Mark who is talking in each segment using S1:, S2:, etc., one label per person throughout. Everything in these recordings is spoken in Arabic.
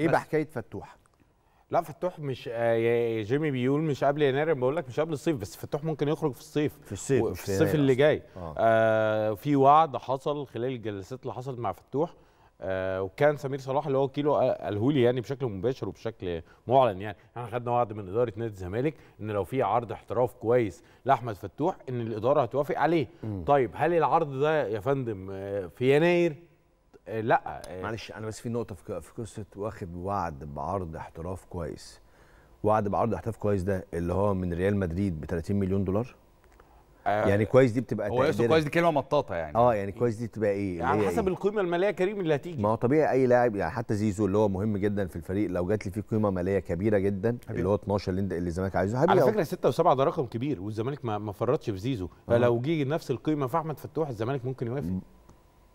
S1: ايه بقى حكايه فتوح
S2: لا فتوح مش آه جيمي بيقول مش قبل يناير بقول لك مش قبل الصيف بس فتوح ممكن يخرج في الصيف في الصيف في الصيف اللي جاي آه. آه في وعد حصل خلال الجلسات اللي حصلت مع فتوح آه وكان سمير صلاح اللي هو كيلو آه، قاله لي يعني بشكل مباشر وبشكل معلن يعني احنا خدنا وعد من اداره نادي الزمالك ان لو في عرض احتراف كويس لاحمد فتوح ان الاداره هتوافق عليه م. طيب هل العرض ده يا فندم آه، في يناير آه، لا آه، معلش انا بس في نقطه في قصه واخد
S1: وعد بعرض احتراف كويس وعد بعرض احتراف كويس ده اللي هو من ريال مدريد ب 30 مليون دولار آه يعني كويس دي بتبقى هو يقصد كويس دي كلمه مطاطه يعني اه يعني كويس دي بتبقى ايه يعني حسب إيه؟ القيمه الماليه كريم اللي هتيجي ما هو طبيعي اي لاعب يعني حتى زيزو اللي هو مهم جدا في الفريق لو جات لي فيه قيمه ماليه كبيره جدا حبيب. اللي هو 12 اللي انت اللي الزمالك عايزه على فكره
S2: 6 و7 ده رقم كبير والزمالك ما, ما فرطش في زيزو آه. فلو جه نفس القيمه في احمد فتوح الزمالك ممكن يوافق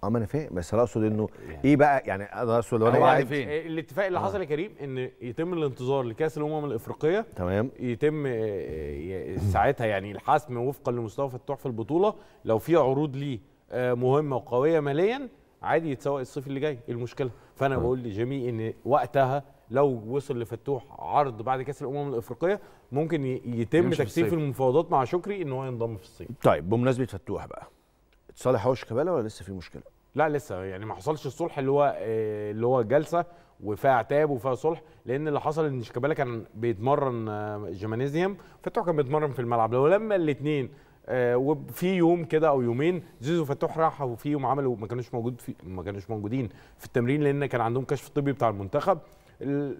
S1: اه ما انا فاهم بس انا اقصد انه يعني ايه بقى
S2: يعني انا اقصد لو انا قاعد فين الاتفاق اللي آه. حصل يا كريم ان يتم الانتظار لكاس الامم الافريقيه تمام يتم آه، آه، ساعتها يعني الحسم وفقا لمستوى فتوح في البطوله لو في عروض ليه آه، مهمه وقويه ماليا عادي يتسوق الصيف اللي جاي إيه المشكله فانا آه. بقول لجيمي ان وقتها لو وصل لفتوح عرض بعد كاس الامم الافريقيه ممكن يتم تكثيف المفاوضات مع شكري ان هو ينضم في الصيف طيب
S1: بمناسبه فتوح بقى صالح حوش كبالة
S2: ولا لسه في مشكله لا لسه يعني ما حصلش الصلح اللي هو آه، اللي هو جلسه وفيها عتاب وفيها صلح لان اللي حصل ان شيكابالا كان بيتمرن آه، جيمانيزيوم فتوح كان بيتمرن في الملعب لو لما الاثنين آه، وفي يوم كده او يومين زيزو وفتوح راحوا يوم عملوا ما كانوش موجود في ما كانوش موجودين في التمرين لان كان عندهم كشف طبي بتاع المنتخب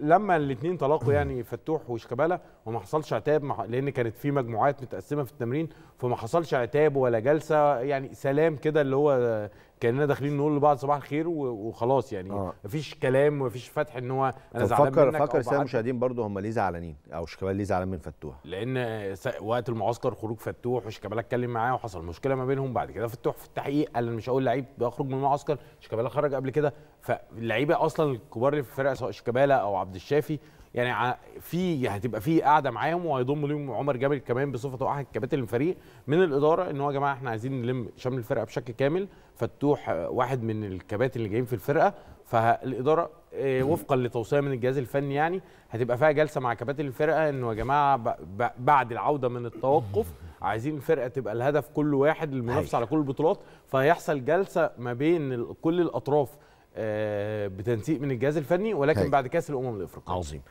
S2: لما الاثنين تلاقوا يعني فتوح وشيكابالا وما حصلش عتاب لان كانت في مجموعات متقسمه في التمرين فما حصلش عتاب ولا جلسه يعني سلام كده اللي هو كاننا داخلين نقول لبعض صباح الخير وخلاص يعني آه. مفيش كلام ومفيش فتح ان هو انا زعلان فكر منك فكر سامي المشاهدين
S1: برضه هم ليه زعلانين او شيكابالا ليه زعلان من فتوح
S2: لان وقت المعسكر خروج فتوح وشيكابالا اتكلم معاه وحصل مشكله ما بينهم بعد كده فتوح في التحقيق قال انا مش هقول لعيب بيخرج من المعسكر شيكابالا خرج قبل كده فاللعيبه اصلا الكبار اللي في الفرقه سواء شيكابالا او عبد الشافي يعني في يعني هتبقى في قاعده معاهم وهيضم لهم عمر جابر كمان بصفته احد كباتن الفريق من الاداره ان هو يا جماعه احنا عايزين نلم شمل الفرقه بشكل كامل فتوح آه، واحد من الكباتن اللي جايين في الفرقه فالاداره آه، وفقا لتوصيه من الجهاز الفني يعني هتبقى فيها جلسه مع كباتن الفرقه انه يا جماعه بعد العوده من التوقف عايزين الفرقه تبقى الهدف كل واحد المنافسه أيوة. على كل البطولات فهيحصل جلسه ما بين كل الاطراف آه، بتنسيق من الجهاز الفني ولكن هي. أيوة. بعد كاس الامم الافريقيه عظيم